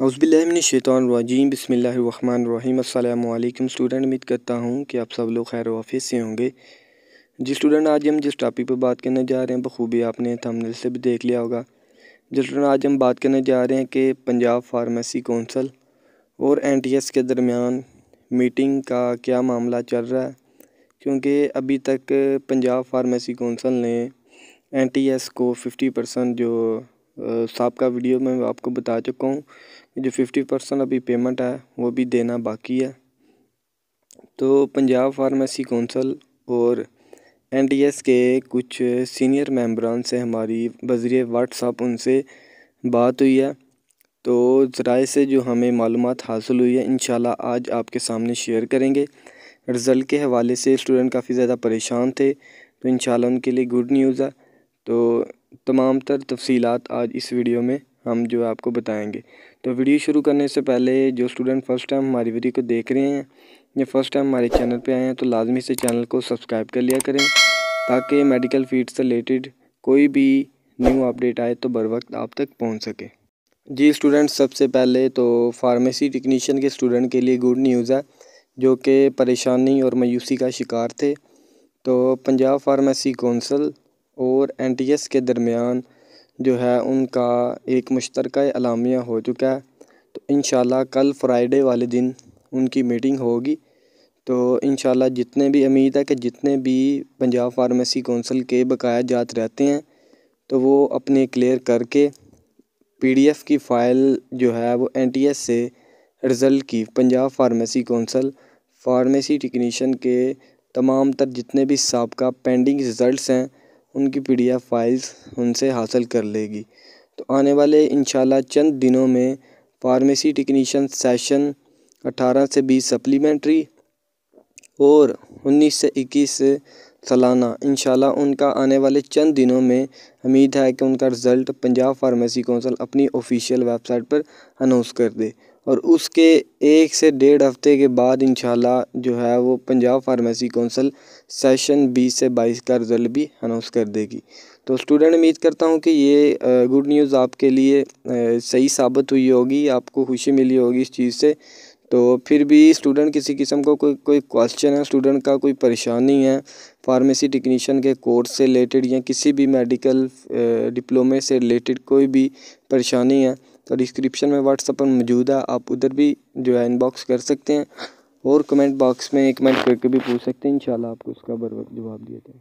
हौसबिल्लिनशैतरजीम बसमीम अल्लाम स्टूडेंट उम्मीद करता हूँ कि आप सब लोग खैर वाफिस से होंगे जी स्टूडेंट आज हम जिस टॉपिक पर बात करने जा रहे हैं बखूबी आपने थमनल से भी देख लिया होगा जिस स्टूडेंट आज हम बात करने जा रहे हैं कि पंजाब फार्मेसी कौंसल और एन टी एस के दरमियान मीटिंग का क्या मामला चल रहा है क्योंकि अभी तक पंजाब फार्मेसी कौंसल ने एन टी एस को फिफ्टी परसेंट जो साहब का वीडियो में आपको बता चुका हूँ जो फिफ्टी परसेंट अभी पेमेंट है वो भी देना बाकी है तो पंजाब फार्मेसी कौंसल और एनडीएस के कुछ सीनियर मेम्बरान से हमारी बजरिए व्हाट्सअप उनसे बात हुई है तो ज़राए से जो हमें मालूम हासिल हुई है इन आज आपके सामने शेयर करेंगे रिज़ल्ट के हवाले से स्टूडेंट काफ़ी ज़्यादा परेशान थे तो इन उनके लिए गुड न्यूज़ है तो तमाम तर तफसीलात आज इस वीडियो में हम जो आपको बताएंगे तो वीडियो शुरू करने से पहले जो स्टूडेंट फ़र्स्ट टाइम हमारी वीडियो को देख रहे हैं या फ़र्स्ट टाइम हमारे चैनल पे आए हैं तो लाजमी से चैनल को सब्सक्राइब कर लिया करें ताकि मेडिकल फील्ड से रिलेटेड कोई भी न्यू अपडेट आए तो बर वक्त आप तक पहुंच सके जी स्टूडेंट सबसे पहले तो फार्मेसी टेक्नीशियन के स्टूडेंट के लिए गुड न्यूज़ है जो कि परेशानी और मायूसी का शिकार थे तो पंजाब फार्मेसी कौंसल और एन टी एस के दरमियान जो है उनका एक मुश्तरक अलामिया हो चुका है तो इन कल फ्राइडे वाले दिन उनकी मीटिंग होगी तो इन जितने भी उम्मीद है कि जितने भी पंजाब फार्मेसी कौंसिल के बकाया जात रहते हैं तो वो अपने क्लियर करके पीडीएफ की फ़ाइल जो है वो एनटीएस से रिज़ल्ट की Punjab pharmacy council pharmacy technician के तमाम तर जितने भी सबका पेंडिंग रिज़ल्ट हैं उनकी पी डी एफ फाइल्स उनसे हासिल कर लेगी तो आने वाले इंशाल्लाह चंद दिनों में फार्मेसी टेक्नीशियन सेशन 18 से 20 सप्लीमेंट्री और 19 से 21 सालाना इनशाला उनका आने वाले चंद दिनों में उम्मीद है कि उनका रिज़ल्ट पंजाब फार्मेसी कौंसल अपनी ऑफिशियल वेबसाइट पर अनाउंस कर दे और उसके एक से डेढ़ हफ्ते के बाद इंशाल्लाह जो है वो पंजाब फार्मेसी कौंसिल सेशन बीस से बाईस का रिज़ल्ट भी अनाउंस कर देगी तो स्टूडेंट उम्मीद करता हूँ कि ये गुड न्यूज़ आपके लिए सही साबित हुई होगी आपको खुशी मिली होगी इस चीज़ से तो फिर भी स्टूडेंट किसी किस्म को कोई कोई क्वेश्चन है स्टूडेंट का कोई परेशानी है फार्मेसी टेक्नीशियन के कोर्स से रिलेटेड या किसी भी मेडिकल डिप्लोमे से रिलेटेड कोई भी परेशानी है तो डिस्क्रिप्शन में व्हाट्सअप पर मौजूद है आप उधर भी जो है इनबॉक्स कर सकते हैं और कमेंट बॉक्स में कमेंट करके भी पूछ सकते हैं इंशाल्लाह आपको उसका बर जवाब दिया जाए